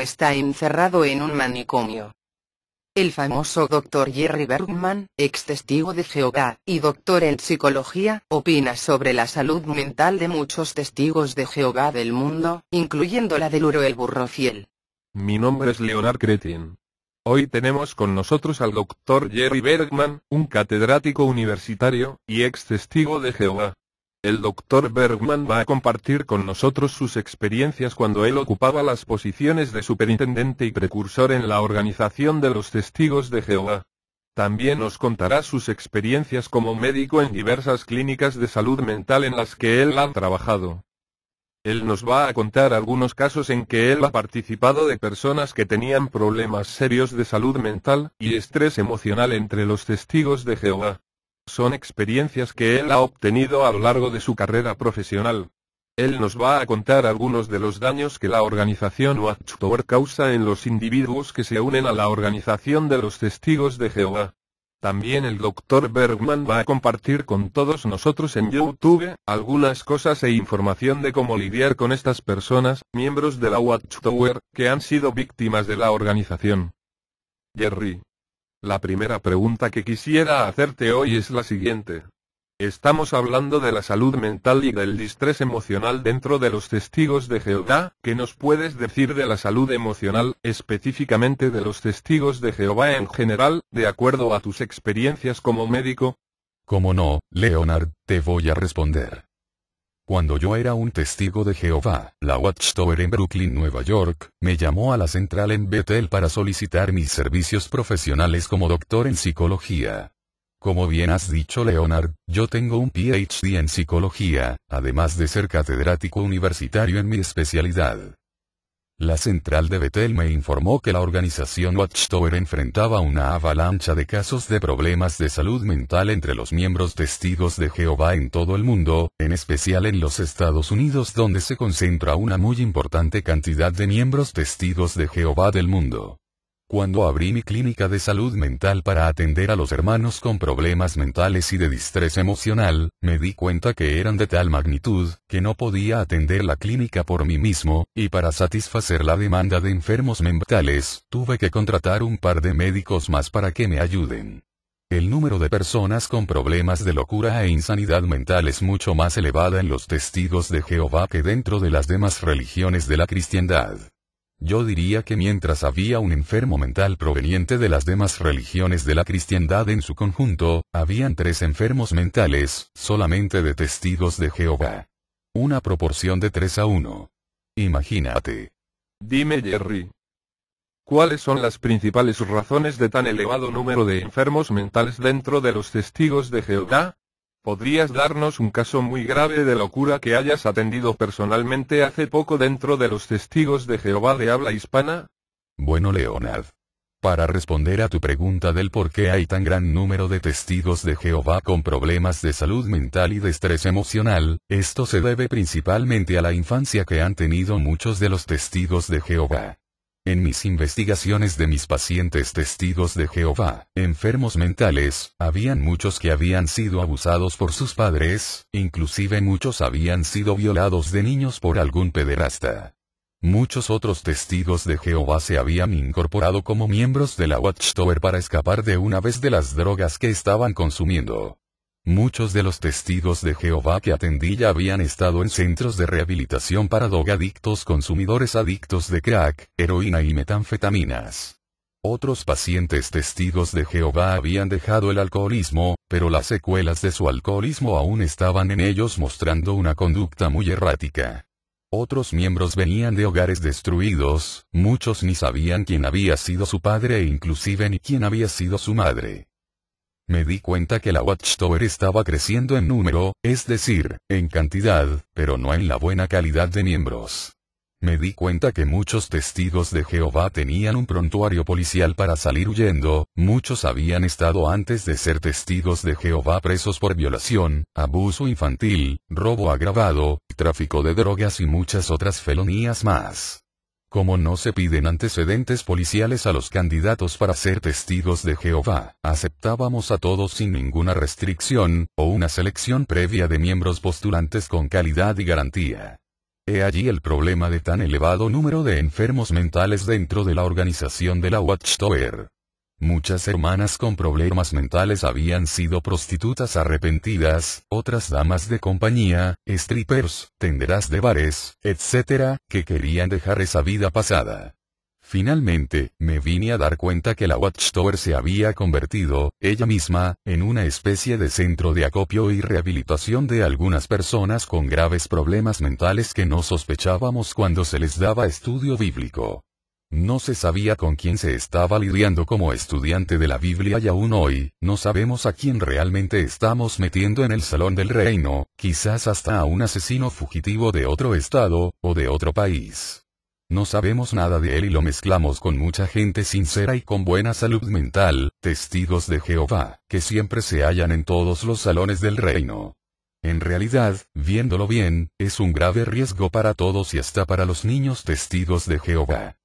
está encerrado en un manicomio. El famoso doctor Jerry Bergman, ex testigo de Jehová y doctor en psicología, opina sobre la salud mental de muchos testigos de Jehová del mundo, incluyendo la del Uro el burro fiel. Mi nombre es Leonard Cretin. Hoy tenemos con nosotros al doctor Jerry Bergman, un catedrático universitario y ex testigo de Jehová. El doctor Bergman va a compartir con nosotros sus experiencias cuando él ocupaba las posiciones de superintendente y precursor en la organización de los testigos de Jehová. También nos contará sus experiencias como médico en diversas clínicas de salud mental en las que él ha trabajado. Él nos va a contar algunos casos en que él ha participado de personas que tenían problemas serios de salud mental y estrés emocional entre los testigos de Jehová. Son experiencias que él ha obtenido a lo largo de su carrera profesional. Él nos va a contar algunos de los daños que la organización Watchtower causa en los individuos que se unen a la organización de los testigos de Jehová. También el Dr. Bergman va a compartir con todos nosotros en YouTube algunas cosas e información de cómo lidiar con estas personas, miembros de la Watchtower, que han sido víctimas de la organización. Jerry, la primera pregunta que quisiera hacerte hoy es la siguiente. Estamos hablando de la salud mental y del distrés emocional dentro de los testigos de Jehová. ¿Qué nos puedes decir de la salud emocional, específicamente de los testigos de Jehová en general, de acuerdo a tus experiencias como médico? Como no, Leonard, te voy a responder. Cuando yo era un testigo de Jehová, la Watchtower en Brooklyn, Nueva York, me llamó a la central en Bethel para solicitar mis servicios profesionales como doctor en psicología. Como bien has dicho Leonard, yo tengo un PhD en psicología, además de ser catedrático universitario en mi especialidad. La central de Betel me informó que la organización Watchtower enfrentaba una avalancha de casos de problemas de salud mental entre los miembros testigos de Jehová en todo el mundo, en especial en los Estados Unidos donde se concentra una muy importante cantidad de miembros testigos de Jehová del mundo. Cuando abrí mi clínica de salud mental para atender a los hermanos con problemas mentales y de distrés emocional, me di cuenta que eran de tal magnitud, que no podía atender la clínica por mí mismo, y para satisfacer la demanda de enfermos mentales, tuve que contratar un par de médicos más para que me ayuden. El número de personas con problemas de locura e insanidad mental es mucho más elevada en los testigos de Jehová que dentro de las demás religiones de la cristiandad. Yo diría que mientras había un enfermo mental proveniente de las demás religiones de la cristiandad en su conjunto, habían tres enfermos mentales, solamente de testigos de Jehová. Una proporción de tres a uno. Imagínate. Dime Jerry. ¿Cuáles son las principales razones de tan elevado número de enfermos mentales dentro de los testigos de Jehová? ¿Podrías darnos un caso muy grave de locura que hayas atendido personalmente hace poco dentro de los testigos de Jehová de habla hispana? Bueno, Leonard. Para responder a tu pregunta del por qué hay tan gran número de testigos de Jehová con problemas de salud mental y de estrés emocional, esto se debe principalmente a la infancia que han tenido muchos de los testigos de Jehová. En mis investigaciones de mis pacientes testigos de Jehová, enfermos mentales, habían muchos que habían sido abusados por sus padres, inclusive muchos habían sido violados de niños por algún pederasta. Muchos otros testigos de Jehová se habían incorporado como miembros de la Watchtower para escapar de una vez de las drogas que estaban consumiendo. Muchos de los testigos de Jehová que atendía ya habían estado en centros de rehabilitación para drogadictos consumidores adictos de crack, heroína y metanfetaminas. Otros pacientes testigos de Jehová habían dejado el alcoholismo, pero las secuelas de su alcoholismo aún estaban en ellos mostrando una conducta muy errática. Otros miembros venían de hogares destruidos, muchos ni sabían quién había sido su padre e inclusive ni quién había sido su madre. Me di cuenta que la Watchtower estaba creciendo en número, es decir, en cantidad, pero no en la buena calidad de miembros. Me di cuenta que muchos testigos de Jehová tenían un prontuario policial para salir huyendo, muchos habían estado antes de ser testigos de Jehová presos por violación, abuso infantil, robo agravado, tráfico de drogas y muchas otras felonías más. Como no se piden antecedentes policiales a los candidatos para ser testigos de Jehová, aceptábamos a todos sin ninguna restricción, o una selección previa de miembros postulantes con calidad y garantía. He allí el problema de tan elevado número de enfermos mentales dentro de la organización de la Watchtower. Muchas hermanas con problemas mentales habían sido prostitutas arrepentidas, otras damas de compañía, strippers, tenderas de bares, etc., que querían dejar esa vida pasada. Finalmente, me vine a dar cuenta que la Watchtower se había convertido, ella misma, en una especie de centro de acopio y rehabilitación de algunas personas con graves problemas mentales que no sospechábamos cuando se les daba estudio bíblico. No se sabía con quién se estaba lidiando como estudiante de la Biblia y aún hoy, no sabemos a quién realmente estamos metiendo en el salón del reino, quizás hasta a un asesino fugitivo de otro estado, o de otro país. No sabemos nada de él y lo mezclamos con mucha gente sincera y con buena salud mental, testigos de Jehová, que siempre se hallan en todos los salones del reino. En realidad, viéndolo bien, es un grave riesgo para todos y hasta para los niños testigos de Jehová.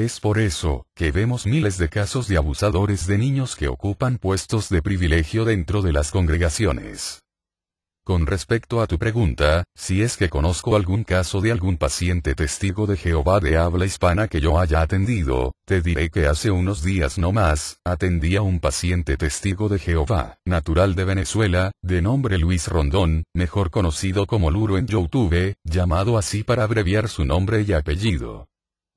Es por eso, que vemos miles de casos de abusadores de niños que ocupan puestos de privilegio dentro de las congregaciones. Con respecto a tu pregunta, si es que conozco algún caso de algún paciente testigo de Jehová de habla hispana que yo haya atendido, te diré que hace unos días no más, atendí a un paciente testigo de Jehová, natural de Venezuela, de nombre Luis Rondón, mejor conocido como Luro en YouTube, llamado así para abreviar su nombre y apellido.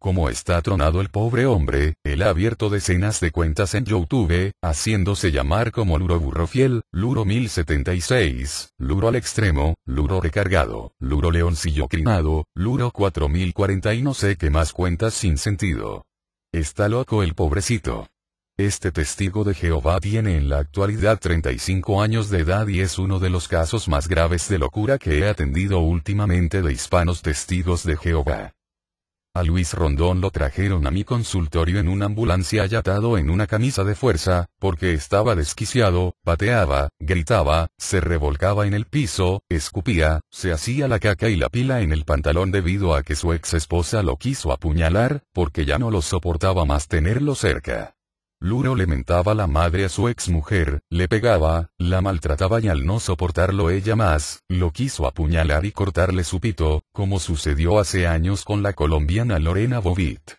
Como está tronado el pobre hombre, él ha abierto decenas de cuentas en YouTube, haciéndose llamar como Luro Burro Fiel, Luro 1076, Luro al extremo, Luro recargado, Luro Leoncillo Crinado, Luro 4040 y no sé qué más cuentas sin sentido. Está loco el pobrecito. Este testigo de Jehová tiene en la actualidad 35 años de edad y es uno de los casos más graves de locura que he atendido últimamente de hispanos testigos de Jehová. A Luis Rondón lo trajeron a mi consultorio en una ambulancia y atado en una camisa de fuerza, porque estaba desquiciado, pateaba, gritaba, se revolcaba en el piso, escupía, se hacía la caca y la pila en el pantalón debido a que su ex esposa lo quiso apuñalar, porque ya no lo soportaba más tenerlo cerca. Luro le mentaba la madre a su exmujer, le pegaba, la maltrataba y al no soportarlo ella más, lo quiso apuñalar y cortarle su pito, como sucedió hace años con la colombiana Lorena Bobit.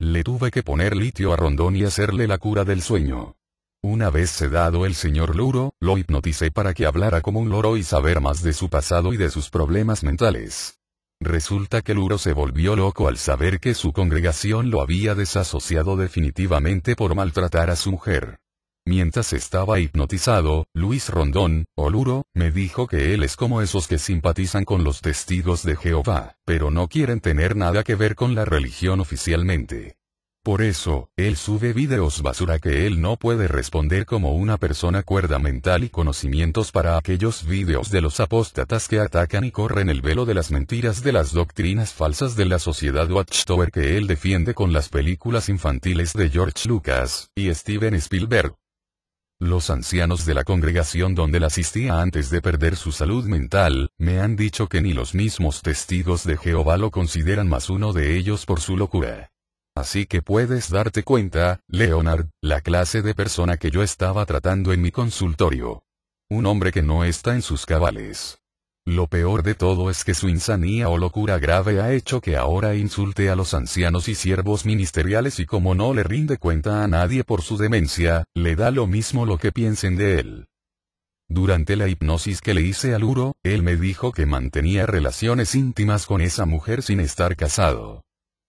Le tuve que poner litio a Rondón y hacerle la cura del sueño. Una vez sedado el señor Luro, lo hipnoticé para que hablara como un loro y saber más de su pasado y de sus problemas mentales. Resulta que Luro se volvió loco al saber que su congregación lo había desasociado definitivamente por maltratar a su mujer. Mientras estaba hipnotizado, Luis Rondón, o Luro, me dijo que él es como esos que simpatizan con los testigos de Jehová, pero no quieren tener nada que ver con la religión oficialmente. Por eso, él sube vídeos basura que él no puede responder como una persona cuerda mental y conocimientos para aquellos vídeos de los apóstatas que atacan y corren el velo de las mentiras de las doctrinas falsas de la sociedad Watchtower que él defiende con las películas infantiles de George Lucas y Steven Spielberg. Los ancianos de la congregación donde la asistía antes de perder su salud mental, me han dicho que ni los mismos testigos de Jehová lo consideran más uno de ellos por su locura. Así que puedes darte cuenta, Leonard, la clase de persona que yo estaba tratando en mi consultorio. Un hombre que no está en sus cabales. Lo peor de todo es que su insanía o locura grave ha hecho que ahora insulte a los ancianos y siervos ministeriales y como no le rinde cuenta a nadie por su demencia, le da lo mismo lo que piensen de él. Durante la hipnosis que le hice al Uro, él me dijo que mantenía relaciones íntimas con esa mujer sin estar casado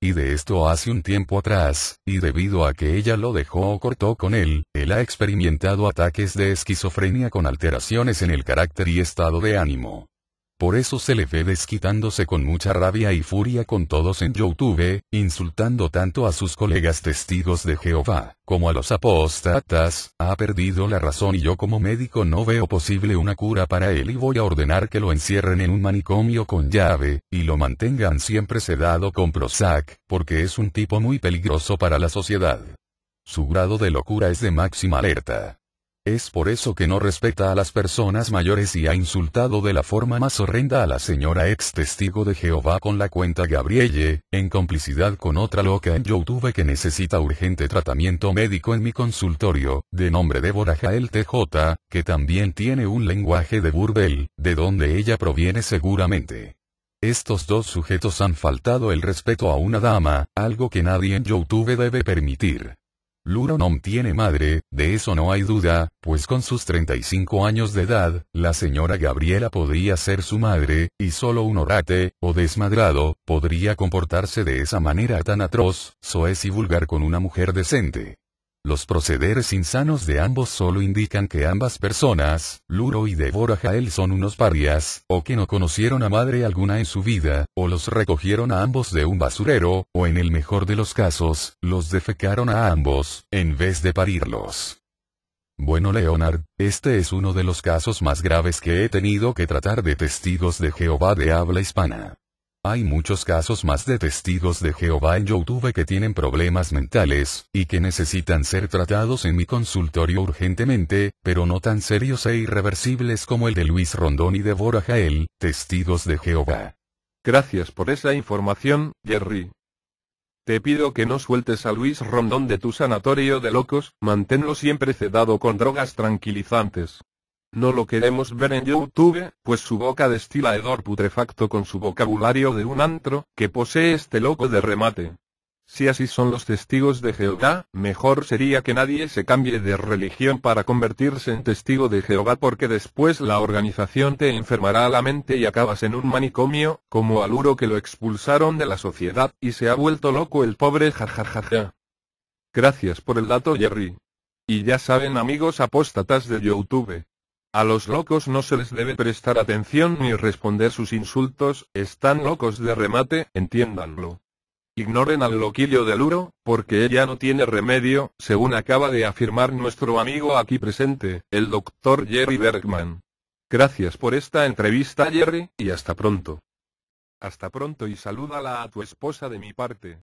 y de esto hace un tiempo atrás, y debido a que ella lo dejó o cortó con él, él ha experimentado ataques de esquizofrenia con alteraciones en el carácter y estado de ánimo. Por eso se le ve desquitándose con mucha rabia y furia con todos en YouTube, insultando tanto a sus colegas testigos de Jehová, como a los apóstatas, ha perdido la razón y yo como médico no veo posible una cura para él y voy a ordenar que lo encierren en un manicomio con llave, y lo mantengan siempre sedado con Prozac, porque es un tipo muy peligroso para la sociedad. Su grado de locura es de máxima alerta. Es por eso que no respeta a las personas mayores y ha insultado de la forma más horrenda a la señora ex testigo de Jehová con la cuenta Gabrielle, en complicidad con otra loca en YouTube que necesita urgente tratamiento médico en mi consultorio, de nombre Débora Jael TJ, que también tiene un lenguaje de burdel, de donde ella proviene seguramente. Estos dos sujetos han faltado el respeto a una dama, algo que nadie en YouTube debe permitir. Luronom tiene madre, de eso no hay duda, pues con sus 35 años de edad, la señora Gabriela podría ser su madre, y solo un orate, o desmadrado, podría comportarse de esa manera tan atroz, soez y vulgar con una mujer decente. Los procederes insanos de ambos solo indican que ambas personas, Luro y Deborah Jael son unos parias, o que no conocieron a madre alguna en su vida, o los recogieron a ambos de un basurero, o en el mejor de los casos, los defecaron a ambos, en vez de parirlos. Bueno Leonard, este es uno de los casos más graves que he tenido que tratar de testigos de Jehová de habla hispana. Hay muchos casos más de testigos de Jehová en YouTube que tienen problemas mentales, y que necesitan ser tratados en mi consultorio urgentemente, pero no tan serios e irreversibles como el de Luis Rondón y Deborah Jael, testigos de Jehová. Gracias por esa información, Jerry. Te pido que no sueltes a Luis Rondón de tu sanatorio de locos, manténlo siempre sedado con drogas tranquilizantes. No lo queremos ver en YouTube, pues su boca destila hedor putrefacto con su vocabulario de un antro, que posee este loco de remate. Si así son los testigos de Jehová, mejor sería que nadie se cambie de religión para convertirse en testigo de Jehová porque después la organización te enfermará a la mente y acabas en un manicomio, como Aluro que lo expulsaron de la sociedad y se ha vuelto loco el pobre jajajaja. Gracias por el dato Jerry. Y ya saben amigos apóstatas de YouTube. A los locos no se les debe prestar atención ni responder sus insultos, están locos de remate, entiéndanlo. Ignoren al loquillo del Luro, porque ella no tiene remedio, según acaba de afirmar nuestro amigo aquí presente, el doctor Jerry Bergman. Gracias por esta entrevista Jerry, y hasta pronto. Hasta pronto y salúdala a tu esposa de mi parte.